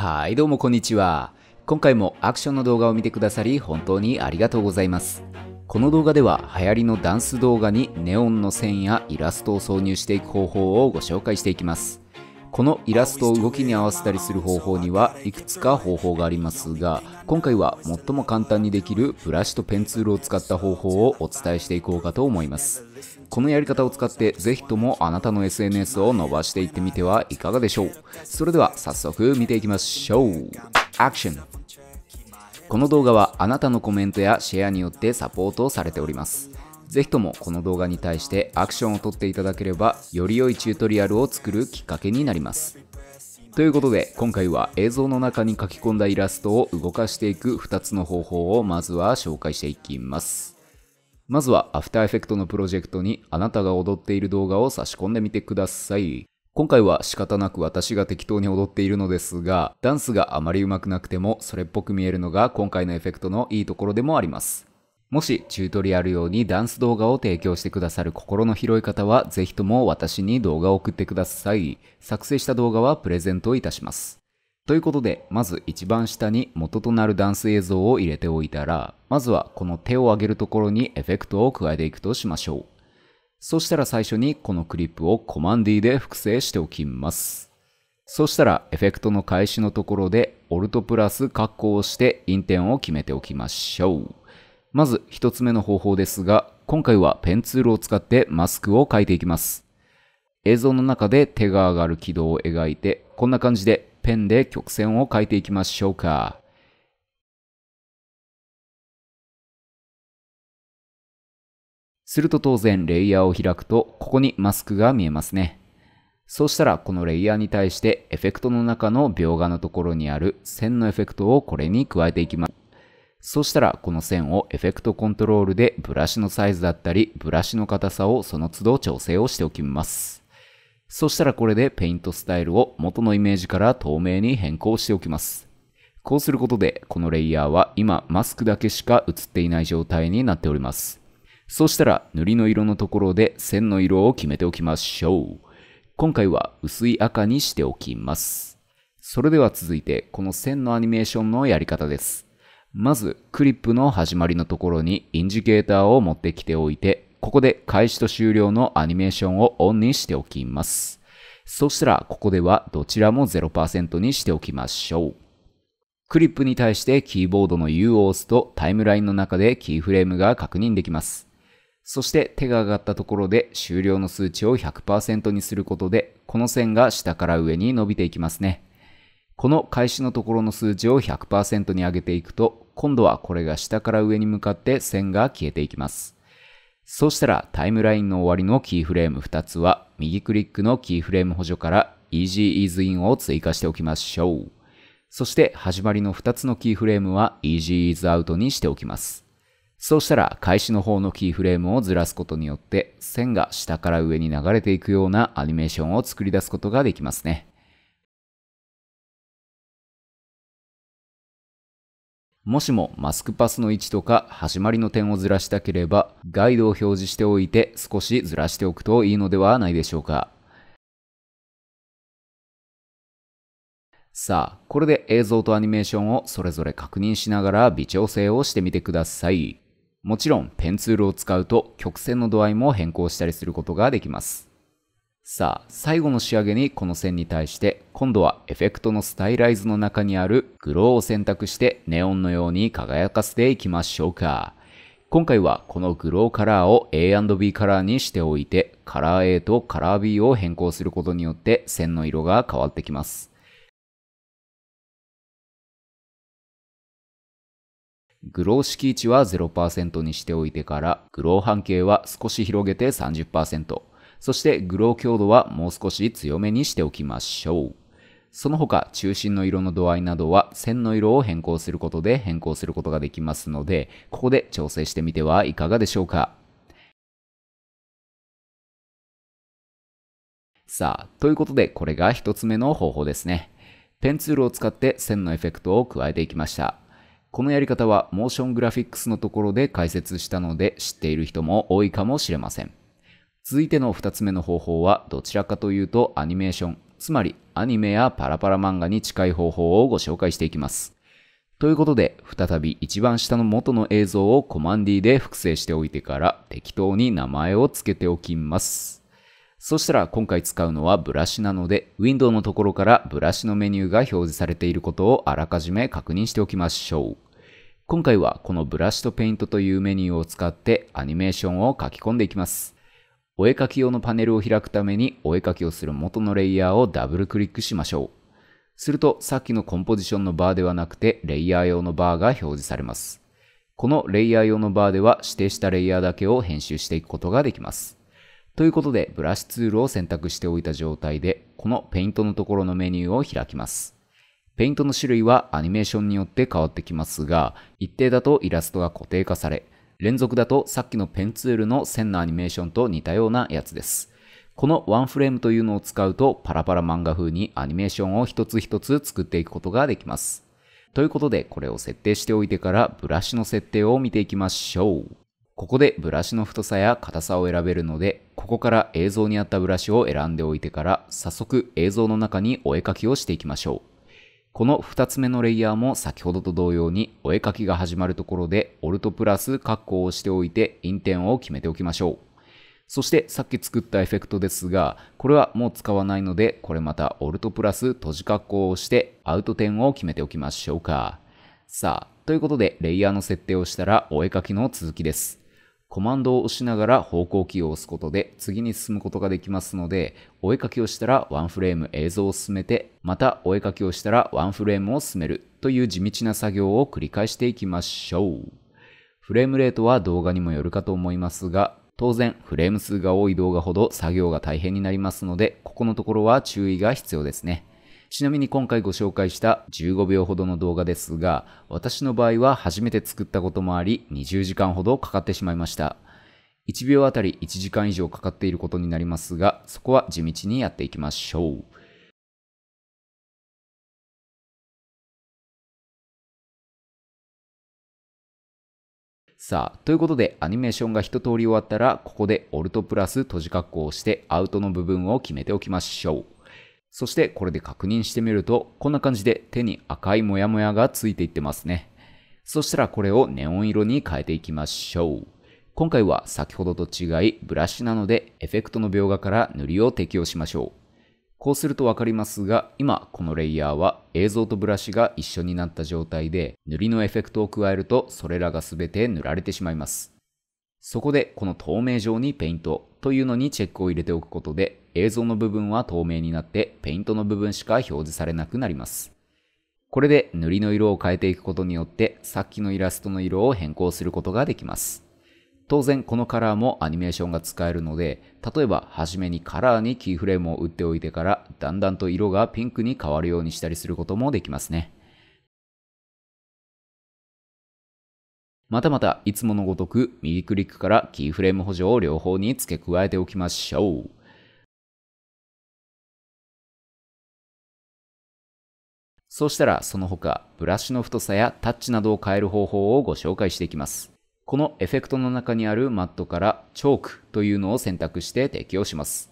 はい、どうもこんにちは。今回もアクションの動画を見てくださり本当にありがとうございます。この動画では流行りのダンス動画にネオンの線やイラストを挿入していく方法をご紹介していきます。このイラストを動きに合わせたりする方法にはいくつか方法がありますが今回は最も簡単にできるブラシとペンツールを使った方法をお伝えしていこうかと思いますこのやり方を使ってぜひともあなたの SNS を伸ばしていってみてはいかがでしょうそれでは早速見ていきましょうアクションこの動画はあなたのコメントやシェアによってサポートされておりますぜひともこの動画に対してアクションをとっていただければより良いチュートリアルを作るきっかけになりますということで今回は映像の中に書き込んだイラストを動かしていく2つの方法をまずは紹介していきますまずは After Effects のプロジェクトにあなたが踊っている動画を差し込んでみてください今回は仕方なく私が適当に踊っているのですが、ダンスがあまり上手くなくてもそれっぽく見えるのが今回のエフェクトのいいところでもあります。もしチュートリアル用にダンス動画を提供してくださる心の広い方は、ぜひとも私に動画を送ってください。作成した動画はプレゼントいたします。ということで、まず一番下に元となるダンス映像を入れておいたら、まずはこの手を上げるところにエフェクトを加えていくとしましょう。そしたら最初にこのクリップをコマンディで複製しておきます。そしたらエフェクトの開始のところで Alt プラス括弧をしてインテンを決めておきましょう。まず1つ目の方法ですが、今回はペンツールを使ってマスクを描いていきます。映像の中で手が上がる軌道を描いて、こんな感じでペンで曲線を描いていきましょうか。すると当然レイヤーを開くと、ここにマスクが見えますね。そうしたらこのレイヤーに対してエフェクトの中の描画のところにある線のエフェクトをこれに加えていきます。そしたらこの線をエフェクトコントロールでブラシのサイズだったりブラシの硬さをその都度調整をしておきます。そしたらこれでペイントスタイルを元のイメージから透明に変更しておきます。こうすることでこのレイヤーは今マスクだけしか映っていない状態になっております。そしたら塗りの色のところで線の色を決めておきましょう。今回は薄い赤にしておきます。それでは続いてこの線のアニメーションのやり方です。まず、クリップの始まりのところにインジケーターを持ってきておいて、ここで開始と終了のアニメーションをオンにしておきます。そしたら、ここではどちらも0%にしておきましょう。クリップに対してキーボードの U を押すとタイムラインの中でキーフレームが確認できます。そして手が上がったところで終了の数値を100%にすることで、この線が下から上に伸びていきますね。この開始のところの数字を100%に上げていくと、今度はこれが下から上に向かって線が消えていきます。そうしたらタイムラインの終わりのキーフレーム2つは右クリックのキーフレーム補助から Easy Ease In を追加しておきましょう。そして始まりの2つのキーフレームは Easy Ease Out にしておきます。そうしたら開始の方のキーフレームをずらすことによって線が下から上に流れていくようなアニメーションを作り出すことができますね。もしもマスクパスの位置とか始まりの点をずらしたければ、ガイドを表示しておいて少しずらしておくといいのではないでしょうか。さあ、これで映像とアニメーションをそれぞれ確認しながら微調整をしてみてください。もちろんペンツールを使うと曲線の度合いも変更したりすることができます。さあ、最後の仕上げにこの線に対して、今度はエフェクトのスタイライズの中にあるグローを選択してネオンのように輝かせていきましょうか。今回はこのグローカラーを A&B カラーにしておいて、カラー A とカラー B を変更することによって線の色が変わってきます。グロー位置は0%にしておいてから、グロー半径は少し広げて30%。そしてグロー強度はもう少し強めにしておきましょう。その他、中心の色の度合いなどは線の色を変更することで変更することができますので、ここで調整してみてはいかがでしょうか。さあ、ということでこれが1つ目の方法ですね。ペンツールを使って線のエフェクトを加えていきました。このやり方はモーショングラフィックスのところで解説したので知っている人も多いかもしれません。続いての2つ目の方法はどちらかというとアニメーション、つまりアニメやパラパラ漫画に近い方法をご紹介していきます。ということで、再び一番下の元の映像をコマンディで複製しておいてから適当に名前を付けておきます。そしたら今回使うのはブラシなので、ウィンドウのところからブラシのメニューが表示されていることをあらかじめ確認しておきましょう。今回はこのブラシとペイントというメニューを使ってアニメーションを書き込んでいきます。お絵かき用のパネルを開くためにお絵かきをする元のレイヤーをダブルクリックしましょう。するとさっきのコンポジションのバーではなくてレイヤー用のバーが表示されます。このレイヤー用のバーでは指定したレイヤーだけを編集していくことができます。ということでブラシツールを選択しておいた状態でこのペイントのところのメニューを開きます。ペイントの種類はアニメーションによって変わってきますが、一定だとイラストが固定化され、連続だとさっきのペンツールの線のアニメーションと似たようなやつです。このワンフレームというのを使うとパラパラ漫画風にアニメーションを一つ一つ作っていくことができます。ということでこれを設定しておいてからブラシの設定を見ていきましょう。ここでブラシの太さや硬さを選べるので、ここから映像に合ったブラシを選んでおいてから、早速映像の中にお絵かきをしていきましょう。この2つ目のレイヤーも先ほどと同様にお絵かきが始まるところで Alt プラス括弧をしておいてインテンを決めておきましょう。そしてさっき作ったエフェクトですが、これはもう使わないので、これまた Alt プラス閉じ括弧をしてアウト点を決めておきましょうか。さあ、ということでレイヤーの設定をしたらお絵かきの続きです。コマンドを押しながら方向キーを押すことで次に進むことができますので、お絵かきをしたらワンフレーム映像を進めて、またお絵かきをしたらワンフレームを進めるという地道な作業を繰り返していきましょう。フレームレートは動画にもよるかと思いますが、当然フレーム数が多い動画ほど作業が大変になりますので、ここのところは注意が必要ですね。ちなみに今回ご紹介した15秒ほどの動画ですが、私の場合は初めて作ったこともあり、20時間ほどかかってしまいました。1秒あたり1時間以上かかっていることになりますが、そこは地道にやっていきましょう。さあ、ということでアニメーションが一通り終わったら、ここでオルトプラス閉じ括弧をしてアウトの部分を決めておきましょう。そしてこれで確認してみると、こんな感じで手に赤いモヤモヤがついていってますね。そしたらこれをネオン色に変えていきましょう。今回は先ほどと違いブラシなのでエフェクトの描画から塗りを適用しましょう。こうするとわかりますが、今このレイヤーは映像とブラシが一緒になった状態で、塗りのエフェクトを加えるとそれらが全て塗られてしまいます。そこでこの透明状にペイントというのにチェックを入れておくことで、映像の部分は透明になってペイントの部分しか表示されなくなります。これで塗りの色を変えていくことによってさっきのイラストの色を変更することができます。当然このカラーもアニメーションが使えるので、例えば初めにカラーにキーフレームを打っておいてから、だんだんと色がピンクに変わるようにしたりすることもできますね。またまたいつものごとく右クリックからキーフレーム補助を両方に付け加えておきましょう。そうしたらその他、ブラシの太さやタッチなどを変える方法をご紹介していきます。このエフェクトの中にあるマットからチョークというのを選択して適用します。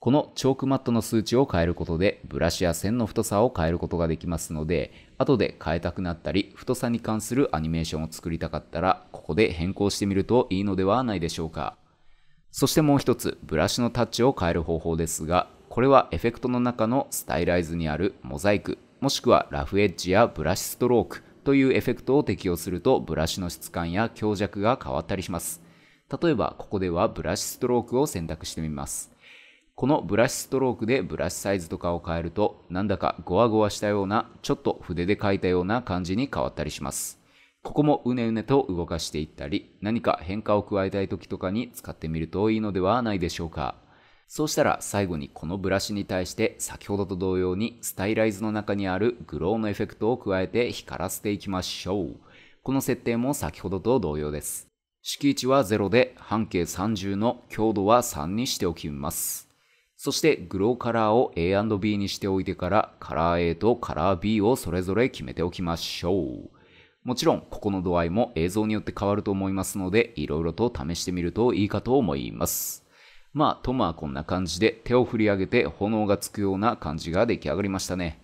このチョークマットの数値を変えることでブラシや線の太さを変えることができますので、後で変えたくなったり、太さに関するアニメーションを作りたかったら、ここで変更してみるといいのではないでしょうか。そしてもう一つ、ブラシのタッチを変える方法ですが、これはエフェクトの中のスタイライズにあるモザイクもしくはラフエッジやブラシストロークというエフェクトを適用するとブラシの質感や強弱が変わったりします。例えばここではブラシストロークを選択してみます。このブラシストロークでブラシサイズとかを変えるとなんだかゴワゴワしたようなちょっと筆で描いたような感じに変わったりします。ここもうねうねと動かしていったり何か変化を加えたい時とかに使ってみるといいのではないでしょうか。そうしたら最後にこのブラシに対して先ほどと同様にスタイライズの中にあるグローのエフェクトを加えて光らせていきましょう。この設定も先ほどと同様です。敷地は0で半径30の強度は3にしておきます。そしてグローカラーを A&B にしておいてからカラー A とカラー B をそれぞれ決めておきましょう。もちろんここの度合いも映像によって変わると思いますので色々と試してみるといいかと思います。まあ、とまあこんな感じで手を振り上げて炎がつくような感じが出来上がりましたね。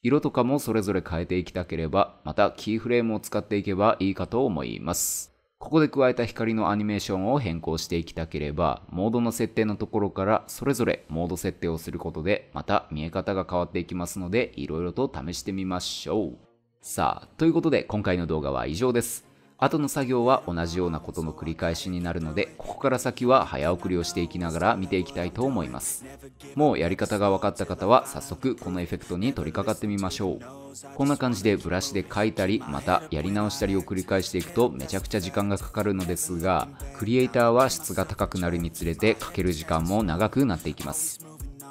色とかもそれぞれ変えていきたければ、またキーフレームを使っていけばいいかと思います。ここで加えた光のアニメーションを変更していきたければ、モードの設定のところからそれぞれモード設定をすることで、また見え方が変わっていきますので、色々と試してみましょう。さあ、ということで今回の動画は以上です。後の作業は同じようなことの繰り返しになるのでここから先は早送りをしていきながら見ていきたいと思いますもうやり方が分かった方は早速このエフェクトに取り掛かってみましょうこんな感じでブラシで描いたりまたやり直したりを繰り返していくとめちゃくちゃ時間がかかるのですがクリエイターは質が高くなるにつれてかける時間も長くなっていきます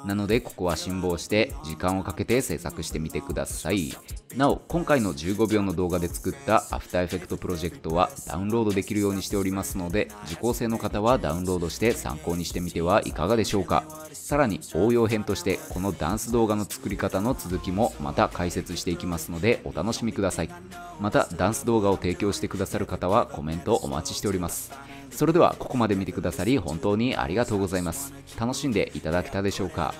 なのでここは辛抱して時間をかけて制作してみてくださいなお今回の15秒の動画で作ったアフターエフェクトプロジェクトはダウンロードできるようにしておりますので受講生の方はダウンロードして参考にしてみてはいかがでしょうかさらに応用編としてこのダンス動画の作り方の続きもまた解説していきますのでお楽しみくださいまたダンス動画を提供してくださる方はコメントお待ちしておりますそれではここまで見てくださり本当にありがとうございます楽しんでいただけたでしょうか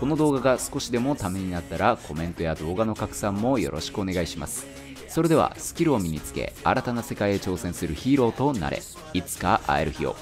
この動画が少しでもためになったらコメントや動画の拡散もよろしくお願いしますそれではスキルを身につけ新たな世界へ挑戦するヒーローとなれいつか会える日を